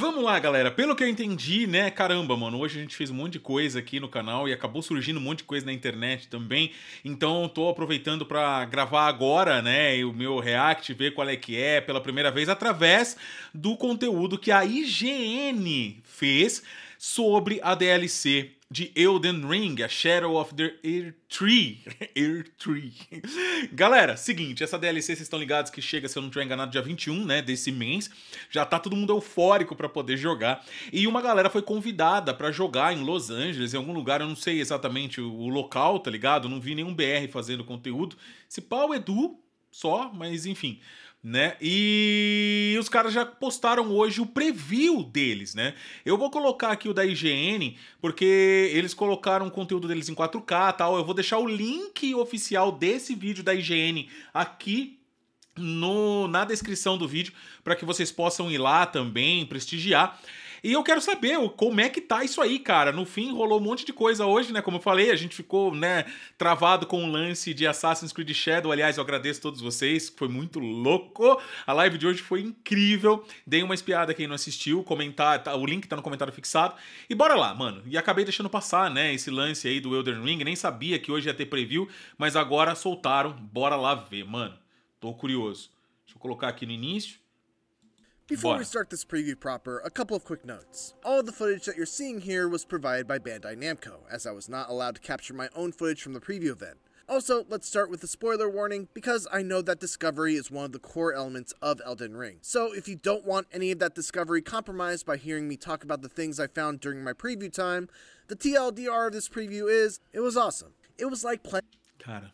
Vamos lá, galera. Pelo que eu entendi, né? Caramba, mano, hoje a gente fez um monte de coisa aqui no canal e acabou surgindo um monte de coisa na internet também. Então, tô aproveitando para gravar agora, né, o meu react, ver qual é que é pela primeira vez através do conteúdo que a IGN fez sobre a DLC de Elden Ring, a Shadow of the Air Tree. Air Tree. Galera, seguinte, essa DLC vocês estão ligados que chega, se eu não estiver enganado, dia 21, né, desse mês. Já tá todo mundo eufórico para poder jogar. E uma galera foi convidada para jogar em Los Angeles, em algum lugar, eu não sei exatamente o local, tá ligado? não vi nenhum BR fazendo conteúdo. Se pau Edu, só, mas enfim né? E os caras já postaram hoje o preview deles, né? Eu vou colocar aqui o da IGN, porque eles colocaram o conteúdo deles em 4K tal. Eu vou deixar o link oficial desse vídeo da IGN aqui no, na descrição do vídeo para que vocês possam ir lá também prestigiar. E eu quero saber como é que tá isso aí, cara. No fim, rolou um monte de coisa hoje, né? Como eu falei, a gente ficou, né, travado com o um lance de Assassin's Creed Shadow. Aliás, eu agradeço a todos vocês, foi muito louco. A live de hoje foi incrível. Dei uma espiada quem não assistiu, comentar, tá, o link tá no comentário fixado. E bora lá, mano. E acabei deixando passar, né, esse lance aí do Elden Ring. Nem sabia que hoje ia ter preview, mas agora soltaram. Bora lá ver, mano. Tô curioso. Deixa eu colocar aqui no início. Before what? we start this preview proper, a couple of quick notes. All the footage that you're seeing here was provided by Bandai Namco, as I was not allowed to capture my own footage from the preview event. Also, let's start with the spoiler warning because I know that discovery is one of the core elements of Elden Ring. So, if you don't want any of that discovery compromised by hearing me talk about the things I found during my preview time, the TLDR of this preview is it was awesome. It was like playing. Cara,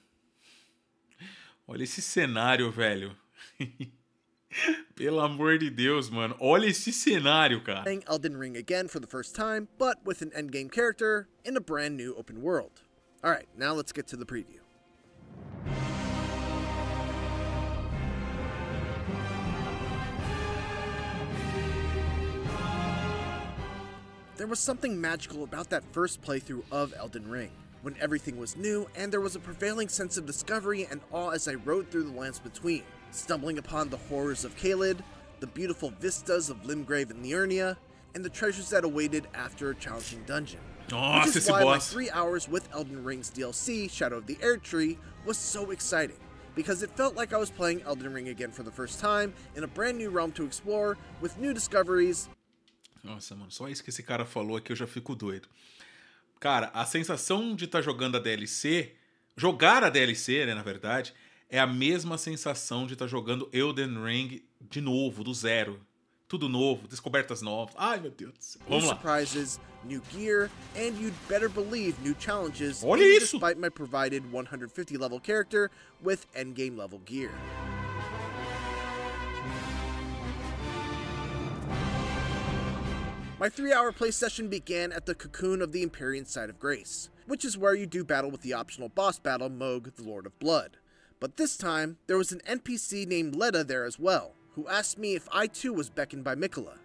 olha esse cenário, velho. Pelo amor de Deus, mano. Olha esse cenário, cara. Playing Elden Ring again for the first time, but with an endgame character in a brand new open world. Alright, now let's get to the preview. There was something magical about that first playthrough of Elden Ring, when everything was new and there was a prevailing sense of discovery and awe as I rode through the lands between stumbling upon the horrors of Kaled, the beautiful vistas of Limgrave and Liurnia, and the treasures that awaited after a challenging dungeon. Oh, Which is why boss. my three hours with Elden Ring's DLC, Shadow of the Air Tree, was so exciting, because it felt like I was playing Elden Ring again for the first time in a brand new realm to explore with new discoveries. Nossa, mano, só isso que esse cara falou aqui eu já fico doido. Cara, a sensação de estar tá jogando a DLC, jogar a DLC, né, na verdade, é a mesma sensação de estar tá jogando Elden Ring de novo, do zero. Tudo novo, descobertas novas. Ai, meu Deus do céu. Vamos lá. Surprises, new gear, and you'd better believe new challenges. Olha isso! Despite my provided 150 level character with endgame level gear. My three-hour play session began at the cocoon of the Empyrean Side of Grace, which is where you do battle with the optional boss battle Moog, the Lord of Blood. But this time, there was an NPC named Letta there as well, who asked me if I too was beckoned by Mikola.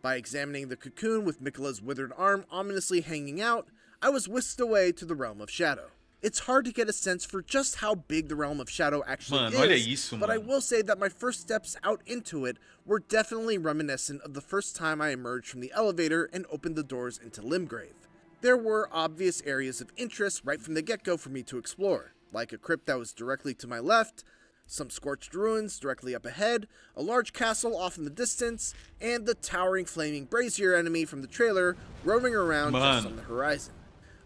By examining the cocoon with Mikola's withered arm ominously hanging out, I was whisked away to the realm of shadow. It's hard to get a sense for just how big the realm of shadow actually is, isso, but I will say that my first steps out into it were definitely reminiscent of the first time I emerged from the elevator and opened the doors into Limgrave. There were obvious areas of interest right from the get-go for me to explore, like a crypt that was directly to my left, some scorched ruins directly up ahead, a large castle off in the distance, and the towering flaming brazier enemy from the trailer roaming around Man. just on the horizon.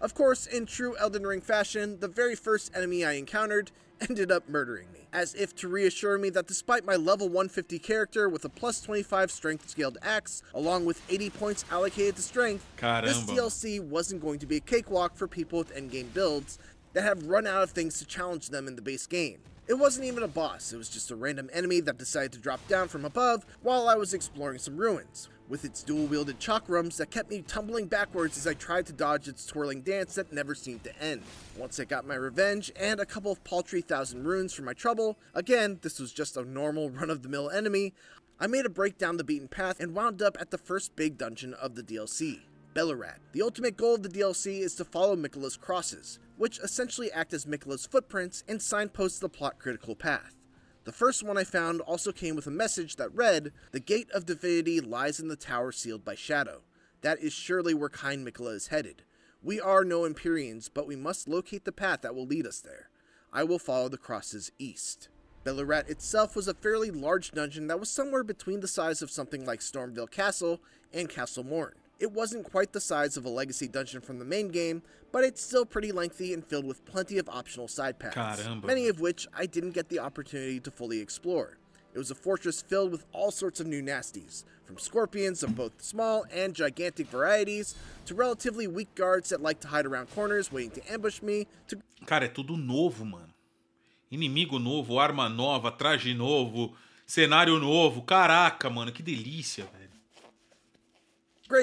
Of course, in true Elden Ring fashion, the very first enemy I encountered ended up murdering me, as if to reassure me that despite my level 150 character with a plus 25 strength scaled axe, along with 80 points allocated to strength, Caramba. this DLC wasn't going to be a cakewalk for people with endgame builds, that have run out of things to challenge them in the base game. It wasn't even a boss, it was just a random enemy that decided to drop down from above while I was exploring some ruins, with its dual-wielded chakrams that kept me tumbling backwards as I tried to dodge its twirling dance that never seemed to end. Once I got my revenge and a couple of paltry thousand runes for my trouble, again, this was just a normal run-of-the-mill enemy, I made a break down the beaten path and wound up at the first big dungeon of the DLC. Ballarat. The ultimate goal of the DLC is to follow Mikola's crosses, which essentially act as Mikola's footprints and signposts the plot critical path. The first one I found also came with a message that read, The gate of divinity lies in the tower sealed by shadow. That is surely where kind Mikola is headed. We are no Empyreans, but we must locate the path that will lead us there. I will follow the crosses east. Ballarat itself was a fairly large dungeon that was somewhere between the size of something like Stormville Castle and Castle Morn. It wasn't quite the size of a legacy dungeon from the main game, but it's still pretty lengthy and filled with plenty of optional side paths, many of which I didn't get the opportunity to fully explore. It was a fortress filled with all sorts of new nasties, from scorpions of both small and gigantic varieties to relatively weak guards that like to hide around corners waiting to ambush me. To... Cara, é tudo novo, mano. Inimigo novo, arma nova, traje novo, cenário novo. Caraca, mano, que delícia, velho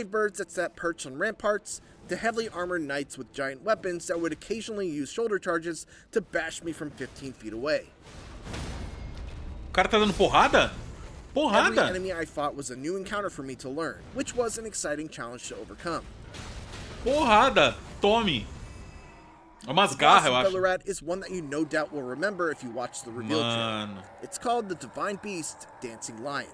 birds that sat perched on ramparts, to heavily armored knights with giant weapons that would occasionally use shoulder charges to bash me from 15 feet away. O cara tá dando porrada? Porrada! Every enemy I fought was a new encounter for me to learn, which was an exciting challenge to overcome. Porrada! Tome! É umas garra, eu acho. Bellarat is one that you no doubt will remember if you watch the reveal Man. trailer. It's called The Divine Beast Dancing Lion.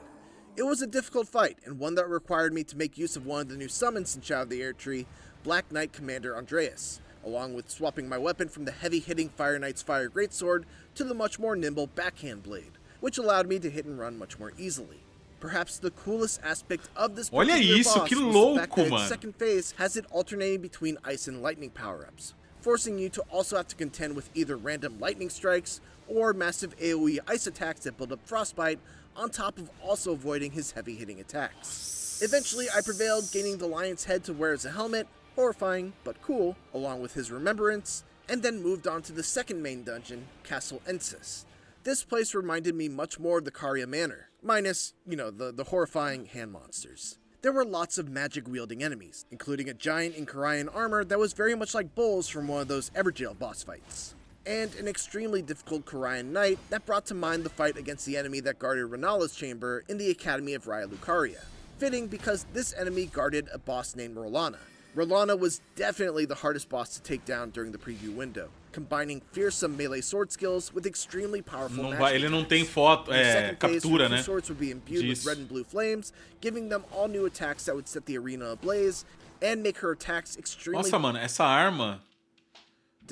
It was a difficult fight, and one that required me to make use of one of the new summons in Shadow of the Air Tree, Black Knight Commander Andreas, along with swapping my weapon from the heavy-hitting Fire Knight's Fire Greatsword to the much more nimble Backhand Blade, which allowed me to hit and run much more easily. Perhaps the coolest aspect of this Olha isso, boss que louco, second phase has it alternating between ice and lightning power-ups, forcing you to also have to contend with either random lightning strikes or massive AoE ice attacks that build up frostbite on top of also avoiding his heavy hitting attacks. Eventually, I prevailed, gaining the lion's head to wear as a helmet, horrifying but cool, along with his remembrance, and then moved on to the second main dungeon, Castle Ensis. This place reminded me much more of the Karia Manor, minus, you know, the, the horrifying hand monsters. There were lots of magic wielding enemies, including a giant in Karian armor that was very much like Bulls from one of those Evergale boss fights and an extremely difficult Corian Knight that brought to mind the fight against the enemy that guarded Renala's chamber in the Academy of Raya Lucaria. Fitting because this enemy guarded a boss named Rolana. Rolana was definitely the hardest boss to take down during the preview window, combining fearsome melee sword skills with extremely powerful não vai, Ele não tem foto, é, captura, né? swords would be imbued Disso. with red and blue flames, giving them all new attacks that would set the arena ablaze and make her attacks extremely... Nossa, mano, essa arma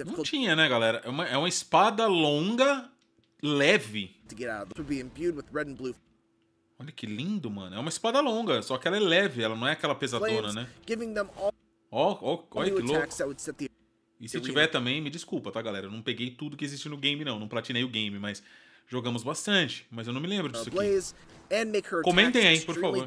Não tinha, né, galera? É uma, é uma espada longa, leve. Olha que lindo, mano. É uma espada longa, só que ela é leve, ela não é aquela pesadona, né? Ó, ó, olha que louco. E se tiver também, me desculpa, tá, galera? Eu não peguei tudo que existe no game, não. Não platinei o game, mas jogamos bastante. Mas eu não me lembro disso uh, aqui. Comentem aí, por favor.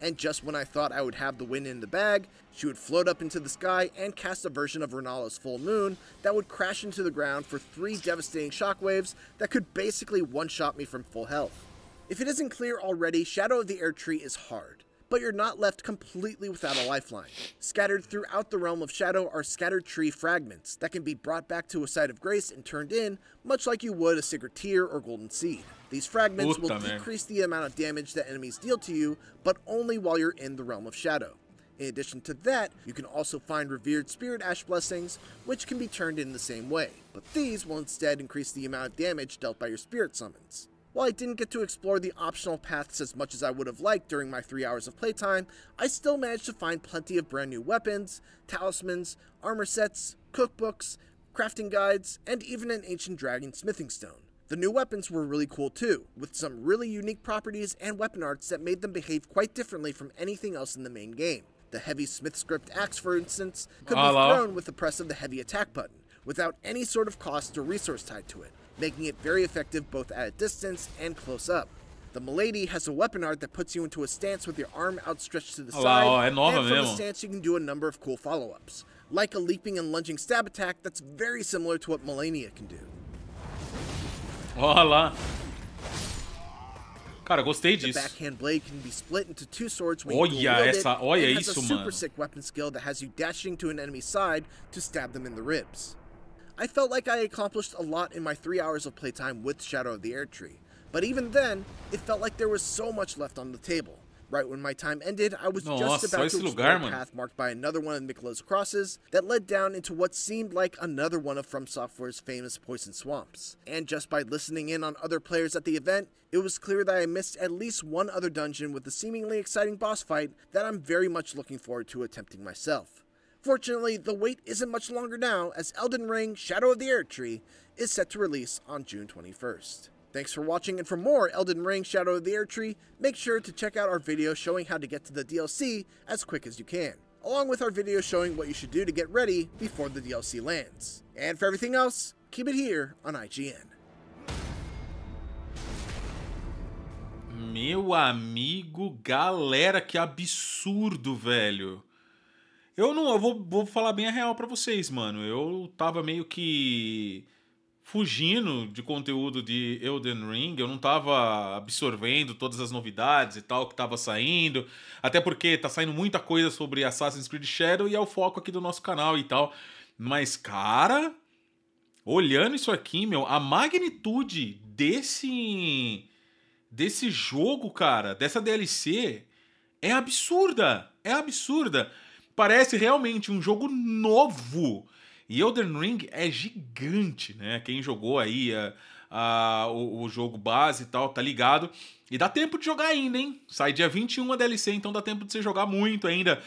And just when I thought I would have the win in the bag, she would float up into the sky and cast a version of Renala's full moon that would crash into the ground for three devastating shockwaves that could basically one shot me from full health. If it isn't clear already, Shadow of the Air Tree is hard but you're not left completely without a lifeline. Scattered throughout the realm of shadow are scattered tree fragments that can be brought back to a site of grace and turned in, much like you would a secret tear or golden seed. These fragments will decrease the amount of damage that enemies deal to you, but only while you're in the realm of shadow. In addition to that, you can also find revered spirit ash blessings, which can be turned in the same way, but these will instead increase the amount of damage dealt by your spirit summons. While I didn't get to explore the optional paths as much as I would have liked during my 3 hours of playtime, I still managed to find plenty of brand new weapons, talismans, armor sets, cookbooks, crafting guides, and even an ancient dragon smithing stone. The new weapons were really cool too, with some really unique properties and weapon arts that made them behave quite differently from anything else in the main game. The heavy smith script axe, for instance, could Hello. be thrown with the press of the heavy attack button, without any sort of cost or resource tied to it, making it very effective both at a distance and close up. The Milady has a weapon art that puts you into a stance with your arm outstretched to the oh, side, oh, and from mesmo. the stance you can do a number of cool follow-ups, like a leaping and lunging stab attack that's very similar to what Melania can do. Olha lá. Cara, gostei disso. The backhand blade can be split into two swords Olha essa, olha isso, a super sick weapon skill that has you dashing to an enemy's side to stab them in the ribs. I felt like I accomplished a lot in my three hours of playtime with Shadow of the Air Tree, but even then, it felt like there was so much left on the table. Right when my time ended, I was no, just about to explore a path marked by another one of Mikola's crosses that led down into what seemed like another one of From Software's famous poison swamps. And just by listening in on other players at the event, it was clear that I missed at least one other dungeon with a seemingly exciting boss fight that I'm very much looking forward to attempting myself. Fortunately, the wait isn't much longer now as Elden Ring Shadow of the Air Tree is set to release on June 21st. Thanks for watching, and for more Elden Ring Shadow of the Air Tree, make sure to check out our video showing how to get to the DLC as quick as you can, along with our video showing what you should do to get ready before the DLC lands. And for everything else, keep it here on IGN. Meu amigo, galera, que absurdo, velho. Eu não, eu vou, vou falar bem a real para vocês, mano. Eu tava meio que fugindo de conteúdo de Elden Ring, eu não tava absorvendo todas as novidades e tal que tava saindo, até porque tá saindo muita coisa sobre Assassin's Creed Shadow e é o foco aqui do nosso canal e tal. Mas cara, olhando isso aqui, meu, a magnitude desse desse jogo, cara, dessa DLC é absurda, é absurda parece realmente um jogo novo. E Elden Ring é gigante, né? Quem jogou aí a, é, a, o, o, jogo base e tal, tá ligado. E dá tempo de jogar ainda, hein? Sai dia 21 a DLC, então dá tempo de você jogar muito ainda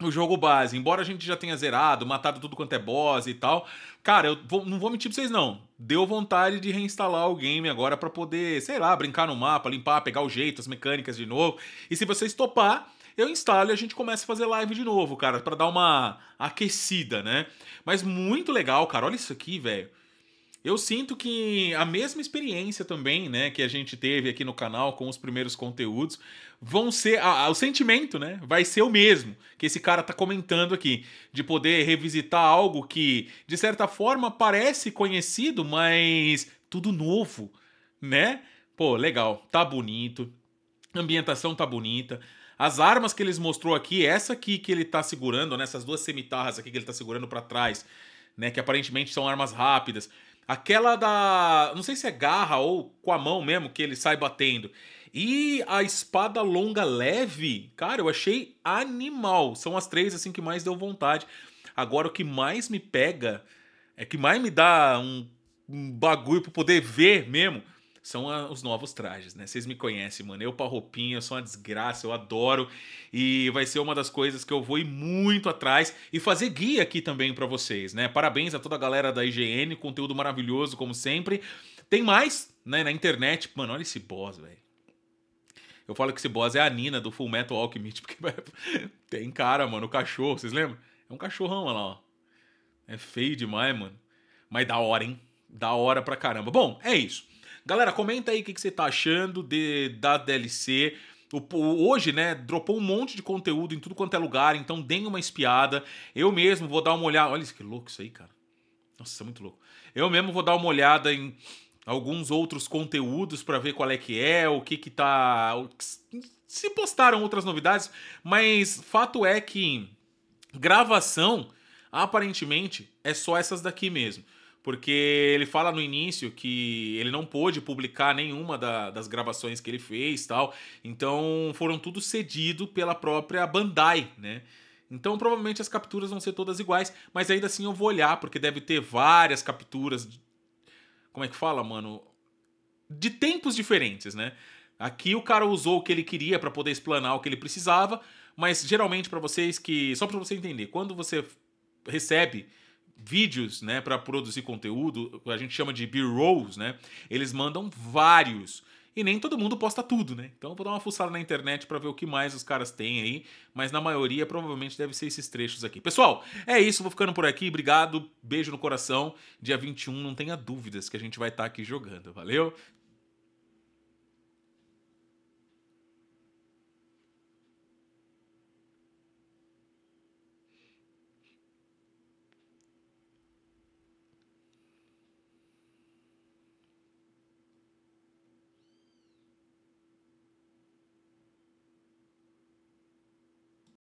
o jogo base. Embora a gente já tenha zerado, matado tudo quanto é boss e tal. Cara, eu vou, não vou mentir pra vocês, não. Deu vontade de reinstalar o game agora para poder, sei lá, brincar no mapa, limpar, pegar o jeito, as mecânicas de novo. E se vocês topar eu instalo e a gente começa a fazer live de novo, cara, para dar uma aquecida, né? Mas muito legal, cara. Olha isso aqui, velho. Eu sinto que a mesma experiência também, né, que a gente teve aqui no canal com os primeiros conteúdos, vão ser a, a, o sentimento, né, vai ser o mesmo que esse cara tá comentando aqui, de poder revisitar algo que de certa forma parece conhecido, mas tudo novo, né? Pô, legal, tá bonito. A ambientação tá bonita. As armas que eles mostrou aqui, essa aqui que ele tá segurando, né? Essas duas semitarras aqui que ele tá segurando para trás, né? Que aparentemente são armas rápidas. Aquela da. Não sei se é garra ou com a mão mesmo que ele sai batendo. E a espada longa leve, cara, eu achei animal. São as três assim que mais deu vontade. Agora o que mais me pega é que mais me dá um, um bagulho para poder ver mesmo são a, ah, os novos trajes, né? Vocês me conhecem, mano. Eu pra roupinha, eu sou uma desgraça, eu adoro. E vai ser uma das coisas que eu vou ir muito atrás e fazer guia aqui também para vocês, né? Parabéns a toda a galera da IGN, conteúdo maravilhoso, como sempre. Tem mais, né, na internet. Mano, olha esse boss, velho. Eu falo que esse boss é a Nina do Full Metal Alchemist, porque tem cara, mano, o cachorro, vocês lembram? É um cachorrão, olha lá, ó. É feio demais, mano. Mas da hora, hein? Da hora pra caramba. Bom, é isso. Galera, comenta aí o que, que você tá achando de, da DLC. Hoje, né, dropou um monte de conteúdo em tudo quanto é lugar, então deem uma espiada. Eu mesmo vou dar uma olhada. Olha isso, que louco isso aí, cara. Nossa, isso é muito louco. Eu mesmo vou dar uma olhada em alguns outros conteúdos para ver qual é que é, o que que tá. Se postaram outras novidades, mas fato é que gravação, aparentemente, é só essas daqui mesmo porque ele fala no início que ele não pôde publicar nenhuma da, das gravações que ele fez tal. Então foram tudo cedido pela própria Bandai, né? Então provavelmente as capturas vão ser todas iguais, mas ainda assim eu vou olhar, porque deve ter várias capturas. Como é que fala, mano? De tempos diferentes, né? Aqui o cara usou o que ele queria para poder explanar o que ele precisava, mas geralmente para vocês que. Só para você entender, quando você recebe vídeos, né, para produzir conteúdo, a gente chama de B-rolls, né? Eles mandam vários e nem todo mundo posta tudo, né? Então eu vou dar uma fuçada na internet para ver o que mais os caras têm aí, mas na maioria provavelmente deve ser esses trechos aqui. Pessoal, é isso, vou ficando por aqui, obrigado, beijo no coração. Dia 21, não tenha dúvidas que a gente vai estar tá aqui jogando, valeu?